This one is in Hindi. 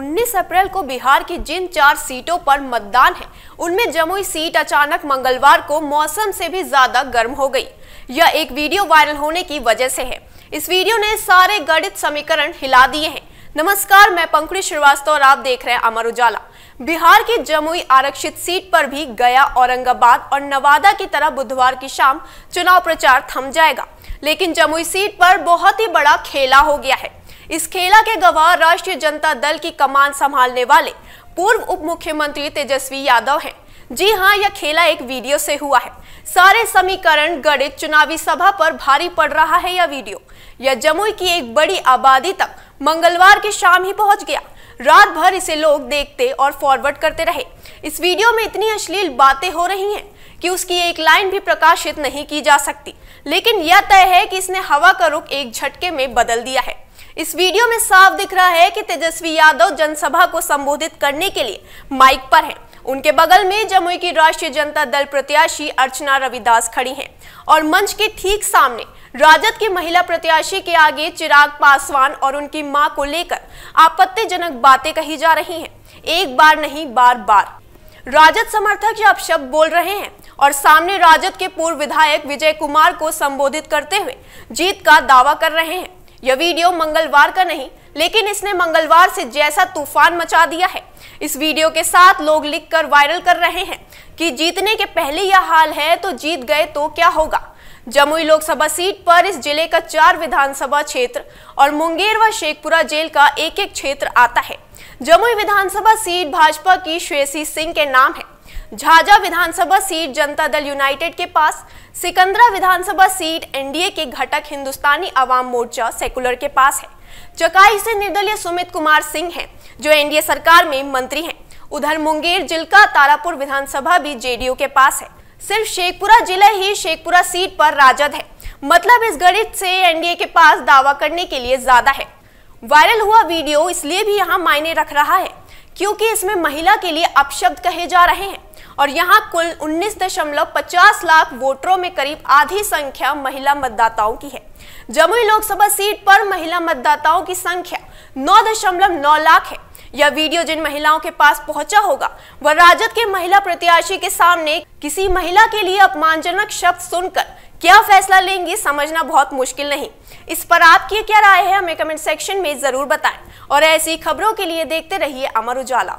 19 अप्रैल को बिहार की जिन चार सीटों पर मतदान है उनमें जमुई सीट अचानक मंगलवार को मौसम से भी ज्यादा गर्म हो गई यह एक वीडियो वायरल होने की वजह से है इस वीडियो ने सारे गणित समीकरण हिला दिए हैं नमस्कार मैं पंकुड़ी श्रीवास्तव और आप देख रहे हैं अमर उजाला बिहार की जमुई आरक्षित सीट पर भी गया औरंगाबाद और नवादा की तरह बुधवार की शाम चुनाव प्रचार थम जाएगा लेकिन जमुई सीट पर बहुत ही बड़ा खेला हो गया है इस खेला के गवाह राष्ट्रीय जनता दल की कमान संभालने वाले पूर्व उप मुख्यमंत्री तेजस्वी यादव हैं जी हाँ यह खेला एक वीडियो से हुआ है सारे समीकरण गणित चुनावी सभा पर भारी पड़ रहा है यह वीडियो यह जमुई की एक बड़ी आबादी तक मंगलवार की शाम ही पहुंच गया रात भर इसे लोग देखते और फॉरवर्ड करते रहे इस वीडियो में इतनी अश्लील बातें हो रही हैं कि उसकी एक लाइन भी प्रकाशित नहीं की जा सकती लेकिन यह तय है कि इसने हवा का रुख एक झटके में बदल दिया है इस वीडियो में साफ दिख रहा है कि तेजस्वी यादव जनसभा को संबोधित करने के लिए माइक पर हैं। उनके बगल में जमुई की राष्ट्रीय जनता दल प्रत्याशी अर्चना रविदास खड़ी हैं और मंच के ठीक सामने राजद की महिला प्रत्याशी के आगे चिराग पासवान और उनकी मां को लेकर आपत्तिजनक बातें कही जा रही है एक बार नहीं बार बार राजद समर्थक अब शब्द बोल रहे हैं और सामने राजद के पूर्व विधायक विजय कुमार को संबोधित करते हुए जीत का दावा कर रहे हैं यह वीडियो मंगलवार का नहीं लेकिन इसने मंगलवार से जैसा तूफान मचा दिया है इस वीडियो के साथ लोग लिखकर वायरल कर रहे हैं कि जीतने के पहले यह हाल है तो जीत गए तो क्या होगा जमुई लोकसभा सीट पर इस जिले का चार विधानसभा क्षेत्र और मुंगेर व शेखपुरा जेल का एक एक क्षेत्र आता है जमुई विधानसभा सीट भाजपा की श्रेसी सिंह के नाम है झाझा विधानसभा सीट जनता दल यूनाइटेड के पास सिकंदरा विधानसभा सीट एनडीए के घटक हिंदुस्तानी अवाम मोर्चा सेकुलर के पास है चकाई से निर्दलीय सुमित कुमार सिंह हैं जो एनडीए सरकार में मंत्री हैं उधर मुंगेर जिलका तारापुर विधानसभा भी जेडीयू के पास है सिर्फ शेखपुरा जिला ही शेखपुरा सीट पर राजद है मतलब इस गणित से एनडीए के पास दावा करने के लिए ज्यादा है वायरल हुआ वीडियो इसलिए भी यहाँ मायने रख रहा है क्योंकि इसमें महिला के लिए अपशब्द कहे जा रहे हैं और यहाँ कुल 19.50 लाख वोटरों में करीब आधी संख्या महिला मतदाताओं की है जमुई लोकसभा सीट पर महिला मतदाताओं की संख्या 9.9 लाख है यह वीडियो जिन महिलाओं के पास पहुंचा होगा वह राजद के महिला प्रत्याशी के सामने किसी महिला के लिए अपमानजनक शब्द सुनकर क्या फैसला लेंगी समझना बहुत मुश्किल नहीं इस पर आपकी क्या राय है हमें कमेंट सेक्शन में जरूर बताएं और ऐसी खबरों के लिए देखते रहिए अमर उजाला